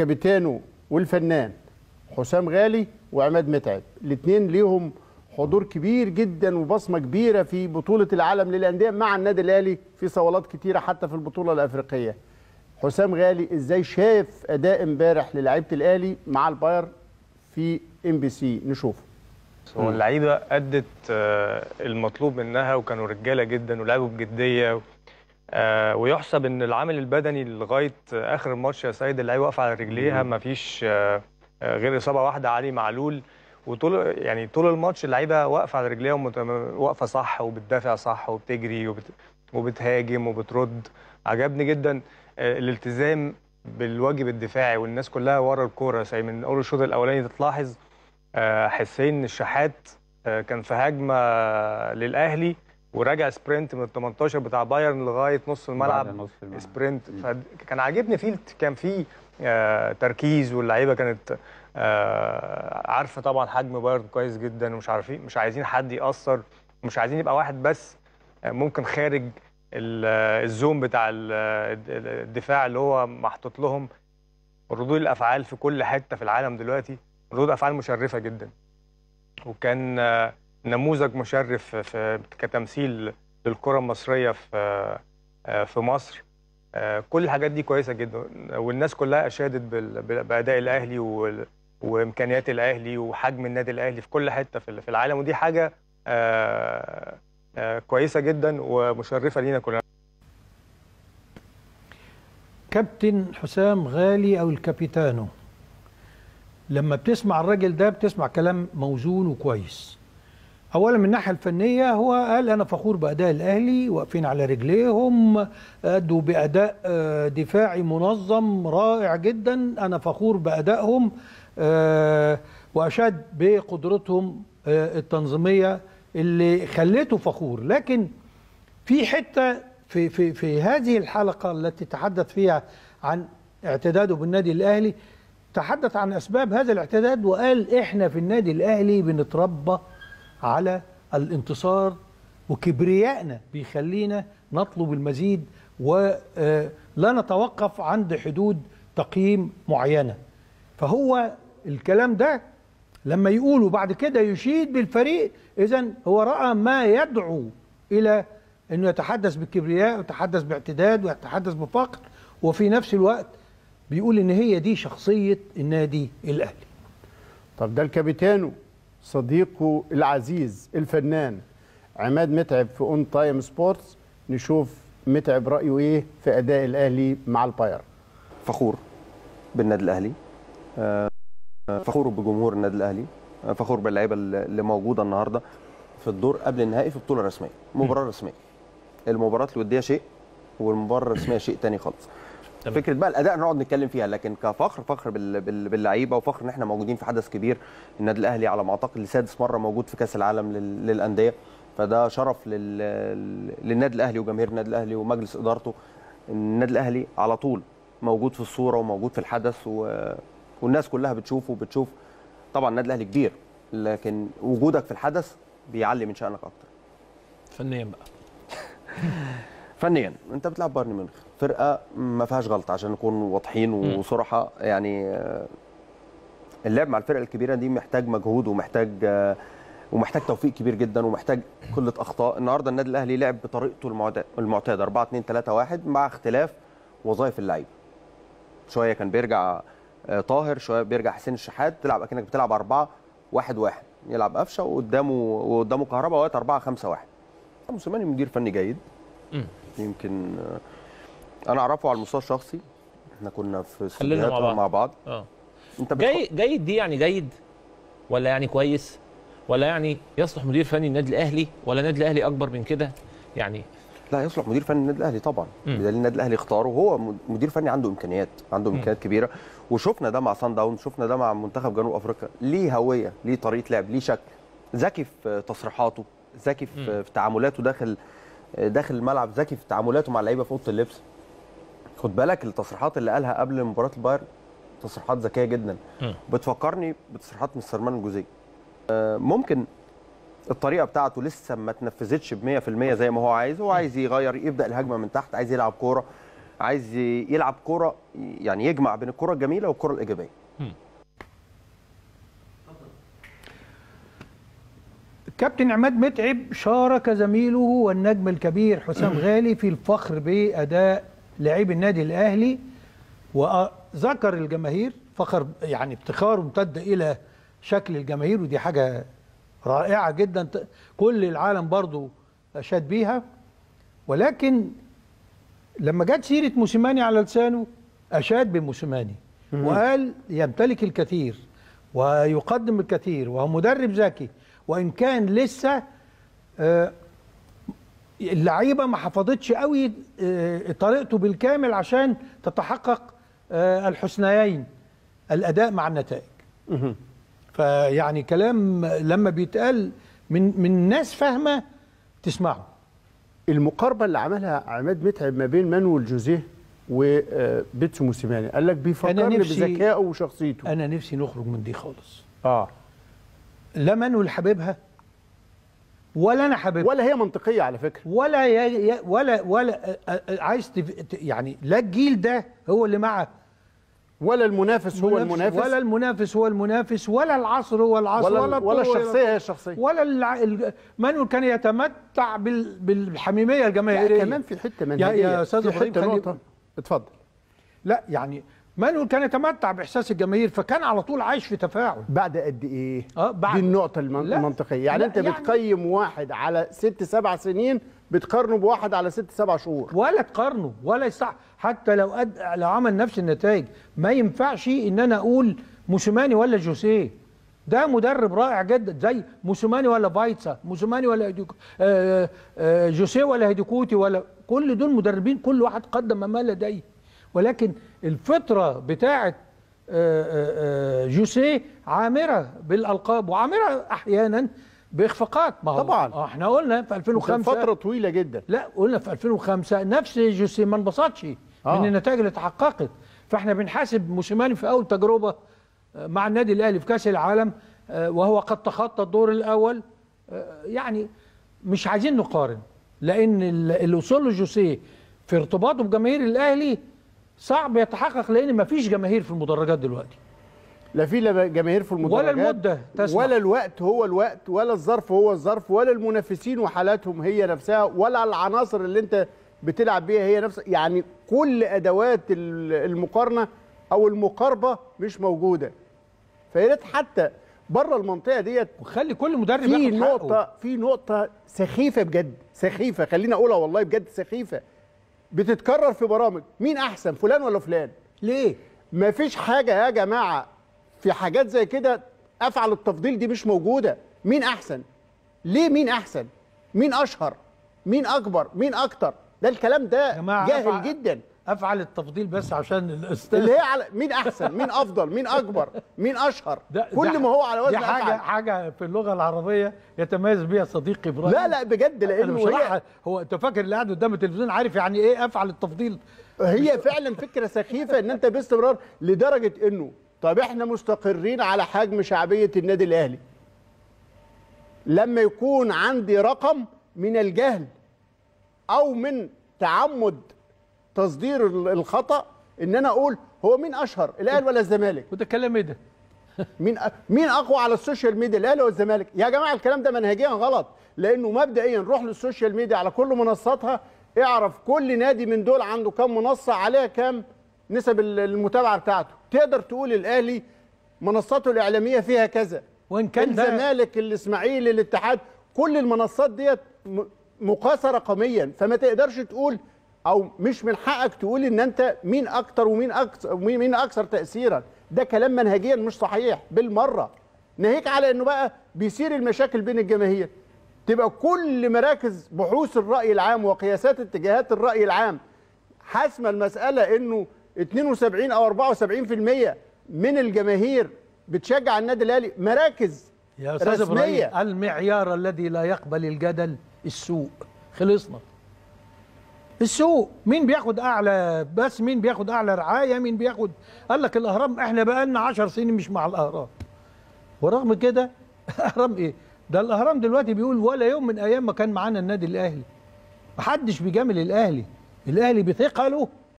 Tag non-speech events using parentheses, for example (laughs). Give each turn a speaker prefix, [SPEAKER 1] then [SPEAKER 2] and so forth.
[SPEAKER 1] الكابيتانو والفنان حسام غالي وعماد متعب الاثنين ليهم حضور كبير جدا وبصمه كبيره في بطوله العالم للانديه مع النادي الاهلي في صولات كتيره حتى في البطوله الافريقيه حسام غالي ازاي شاف اداء امبارح للاعيبه الاهلي مع الباير في ام بي سي نشوفه
[SPEAKER 2] واللعيبه ادت آه، المطلوب منها وكانوا رجاله جدا ولعبوا بجديه آه ويحسب ان العامل البدني لغايه اخر الماتش يا سيد اللعيبه واقفه على رجليها ما فيش آه،, آه غير اصابه واحده علي معلول وطول يعني طول الماتش اللعيبه واقفه على رجليها واقفه صح وبتدافع صح وبتجري وبت وبتهاجم وبترد عجبني جدا آه الالتزام بالواجب الدفاعي والناس كلها ورا الكوره زي من اول الشوط الاولاني تلاحظ آه، حسين الشحات آه، كان في هجمه للاهلي ورجع سبرنت من ال 18 بتاع بايرن لغايه نص الملعب سبرنت فكان عاجبني فيلد كان فيه آه تركيز واللعيبه كانت آه عارفه طبعا حجم بايرن كويس جدا ومش عارفين مش عايزين حد ياثر ومش عايزين يبقى واحد بس آه، ممكن خارج آه، الزوم بتاع آه، الدفاع اللي هو محطوط لهم ردود الافعال في كل حته في العالم دلوقتي ردود افعال مشرفه جدا وكان آه نموذج مشرف في كتمثيل للكره المصريه في في مصر آه، كل الحاجات دي كويسه جدا والناس كلها اشادت باداء الاهلي وامكانيات الاهلي وحجم النادي الاهلي في كل حته في العالم ودي حاجه آه، آه، كويسه جدا ومشرفه لينا كلنا
[SPEAKER 3] كابتن حسام غالي او الكابيتانو لما بتسمع الراجل ده بتسمع كلام موزون وكويس اولا من الناحيه الفنيه هو قال انا فخور باداء الاهلي واقفين على رجليهم ادوا باداء آه، دفاعي منظم رائع جدا انا فخور بادائهم آه، واشاد بقدرتهم آه، التنظيميه اللي خليته فخور لكن في حته في في في هذه الحلقه التي تحدث فيها عن اعتداده بالنادي الاهلي تحدث عن اسباب هذا الاعتداد وقال احنا في النادي الاهلي بنتربى على الانتصار وكبريائنا بيخلينا نطلب المزيد ولا آه، نتوقف عند حدود تقييم معينه فهو الكلام ده لما يقوله بعد كده يشيد بالفريق اذا هو راى ما يدعو الى انه يتحدث بالكبرياء ويتحدث باعتداد ويتحدث بفقر وفي نفس الوقت بيقول ان هي دي
[SPEAKER 1] شخصيه النادي الاهلي طب ده الكابيتانو صديقه العزيز الفنان عماد متعب في اون تايم سبورتس نشوف متعب رايه ايه
[SPEAKER 4] في اداء الاهلي مع الباير فخور بالنادي الاهلي آه، فخور بجمهور النادي الاهلي آه، فخور باللعيبه اللي موجوده النهارده في الدور قبل النهائي في بطوله رسميه مباراه رسميه المباراه الوديه شيء والمباراه الرسميه شيء تاني خالص تمام. فكره بقى الاداء نقعد نتكلم فيها لكن كفخر فخر باللعيبه وفخر ان احنا موجودين في حدث كبير النادي الاهلي على ما اعتقد لسادس مره موجود في كاس العالم للانديه فده شرف لل... للنادي الاهلي وجماهير النادي الاهلي ومجلس ادارته النادي الاهلي على طول موجود في الصوره وموجود في الحدث و... والناس كلها بتشوفه وبتشوف طبعا النادي الاهلي كبير لكن وجودك في الحدث بيعلي من شانك اكتر فنيا بقى (laughs) فنيا انت بتلعب بايرن ميونخ فرقه ما فيهاش غلط عشان نكون واضحين وصراحه يعني آه، اللعب مع الفرقه الكبيره دي محتاج مجهود ومحتاج آه، ومحتاج توفيق كبير جدا ومحتاج قله اخطاء النهارده النادي الاهلي لعب بطريقته المعتاده 4 2 3 1 مع اختلاف وظائف اللعيبه شويه كان بيرجع آه، طاهر شويه بيرجع حسين الشحات تلعب اكنك بتلعب 4 1 1 يلعب قفشه وقدامه وقدامه كهرباء وقت 4 5 1 موسيماني مدير فني جيد يمكن آه، انا اعرفه على المستوى الشخصي احنا كنا في استديوهات مع بعض, مع بعض. اه انت جيد جيد دي يعني جيد ولا يعني كويس ولا يعني يصلح مدير فني النادي الاهلي ولا النادي الاهلي اكبر من كده يعني لا يصلح مدير فني النادي الاهلي طبعا بدليل النادي الاهلي اختاره هو مدير فني عنده امكانيات عنده امكانيات كبيره وشفنا ده مع سان داون شفنا ده مع منتخب جنوب افريقيا ليه هويه ليه طريقه لعب ليه شكل ذكي في تصريحاته ذكي في, في تعاملاته داخل داخل الملعب ذكي في تعاملاته مع اللعيبه في اوضه اللبس خد بالك التصريحات اللي قالها قبل مباراه البايرن تصريحات ذكيه جدا م. بتفكرني بتصريحات مستر مان الجوزي آه، ممكن الطريقه بتاعته لسه ما اتنفذتش ب 100% زي ما هو عايز هو عايز يغير يبدا الهجمه من تحت عايز يلعب كوره عايز يلعب كوره يعني يجمع بين الكوره الجميله والكوره الايجابيه
[SPEAKER 3] كابتن عماد متعب شارك زميله والنجم الكبير حسام (clears throat) غالي في الفخر باداء لاعبي النادي الاهلي وذكر الجماهير فخر يعني افتخاره امتد الى شكل الجماهير ودي حاجه رائعه جدا كل العالم برضو اشاد بيها ولكن لما جت سيره موسيماني على لسانه اشاد بموسيماني وقال يمتلك الكثير ويقدم الكثير وهو مدرب ذكي وان كان لسه آه، اللعيبه ما حفظتش قوي آه، طريقته بالكامل عشان تتحقق آه، الحسنيين الاداء مع النتائج فيعني كلام لما بيتقال
[SPEAKER 1] من من ناس فاهمه تسمعه المقاربه اللي عملها عماد متعب ما بين مانويل جوزيه وبيتسو موسيماني قال لك بيفكرني بذكائه
[SPEAKER 3] وشخصيته انا نفسي نخرج من دي خالص
[SPEAKER 1] اه لا منول حبيبها
[SPEAKER 3] ولا انا حبيبها ولا هي منطقيه على فكره ولا يا ولا ولا عايز يعني لا الجيل ده هو اللي معه ولا المنافس هو المنافس ولا المنافس هو المنافس ولا العصر هو العصر ولا ولا, الشخصيه هي الشخصيه ولا مانويل كان يتمتع بالحميميه الجماهيريه كمان في حته منهجيه يا استاذ ابراهيم اتفضل لا يعني مانويل كان يتمتع
[SPEAKER 1] باحساس الجماهير فكان على طول عايش في تفاعل بعد قد ايه اه بعد دي النقطه المنطقيه يعني انت يعني بتقيم واحد على ست سبع سنين بتقارنه بواحد على ست سبع شهور ولا تقارنه ولا يصح حتى لو أد... لو عمل نفس النتائج ما ينفعش
[SPEAKER 3] ان انا اقول موسيماني ولا جوسيه ده مدرب رائع جدا زي موسيماني ولا بايتسا موسيماني ولا هيديكو آه، آه، جوسيه ولا هيديكوتي ولا كل دول مدربين كل واحد قدم ما لديه ولكن الفطرة بتاعة آه، آه، آه، جوسيه عامرة بالألقاب وعامرة أحيانا باخفاقات ما هو طبعا احنا قلنا في 2005 فتره طويله جدا لا قلنا في 2005 نفس جوسيه ما انبسطش آه. من النتائج اللي تحققت فاحنا بنحاسب موسيماني في اول تجربه مع النادي الاهلي في كاس العالم وهو قد تخطى الدور الاول يعني مش عايزين نقارن لان اللي وصل له جوسيه في ارتباطه بجماهير الاهلي صعب يتحقق لان مفيش جماهير في المدرجات
[SPEAKER 1] دلوقتي لا في جماهير في المدرجات ولا المده تسمع. ولا الوقت هو الوقت ولا الظرف هو الظرف ولا المنافسين وحالاتهم هي نفسها ولا العناصر اللي انت بتلعب بيها هي نفسها يعني كل ادوات المقارنه او المقاربه مش موجوده فيا ريت حتى بره المنطقه ديت وخلي كل مدرب في نقطه في نقطه سخيفه بجد سخيفه خليني اقولها والله بجد سخيفه بتتكرر في برامج مين احسن فلان ولا فلان ليه مفيش حاجه يا جماعه في حاجات زي كده افعل التفضيل دي مش موجوده مين احسن ليه مين احسن مين اشهر مين اكبر مين اكتر ده الكلام ده جاهل جدا افعل التفضيل بس عشان الاستاذ اللي هي على مين احسن مين
[SPEAKER 3] افضل مين اكبر مين اشهر ده كل ده ما هو على وزن دي حاجه أفعل. حاجه في اللغه العربيه يتميز بها صديقي ابراهيم لا لا بجد لانه هي هو انت فاكر اللي قاعد قدام التلفزيون عارف
[SPEAKER 1] يعني ايه افعل التفضيل هي فعلا فكره سخيفه ان انت باستمرار لدرجه انه طب احنا مستقرين على حجم شعبيه النادي الاهلي لما يكون عندي رقم من الجهل او من تعمد تصدير الخطا ان انا اقول هو مين اشهر الاهلي ولا الزمالك وده كلام ايه ده (laughs) مين مين اقوى على السوشيال ميديا الاهلي ولا الزمالك يا جماعه الكلام ده منهجيا غلط لانه مبدئيا روح للسوشيال ميديا على كل منصاتها اعرف كل نادي من دول عنده كام منصه عليها كام نسب المتابعه بتاعته تقدر تقول الاهلي منصاته الاعلاميه فيها كذا وان كان الزمالك الاسماعيلي الاتحاد كل المنصات ديت مقاسه رقميا فما تقدرش تقول او مش من حقك تقول ان انت مين اكتر ومين اكثر مين اكثر تاثيرا ده كلام منهجيا مش صحيح بالمره ناهيك على انه بقى بيثير المشاكل بين الجماهير تبقى كل مراكز بحوث الراي العام وقياسات اتجاهات الراي العام حاسمه المساله انه 72 او 74% من الجماهير بتشجع النادي الاهلي مراكز يا استاذ ابراهيم المعيار الذي لا يقبل الجدل السوء خلصنا
[SPEAKER 3] السوق مين بياخد اعلى بس مين بياخد اعلى رعايه مين بياخد قال لك الاهرام احنا بقى لنا 10 سنين مش مع الاهرام ورغم كده (laughs) اهرام ايه ده الاهرام دلوقتي بيقول ولا يوم من ايام ما كان معانا النادي الاهلي محدش بيجامل الاهلي الاهلي بثقله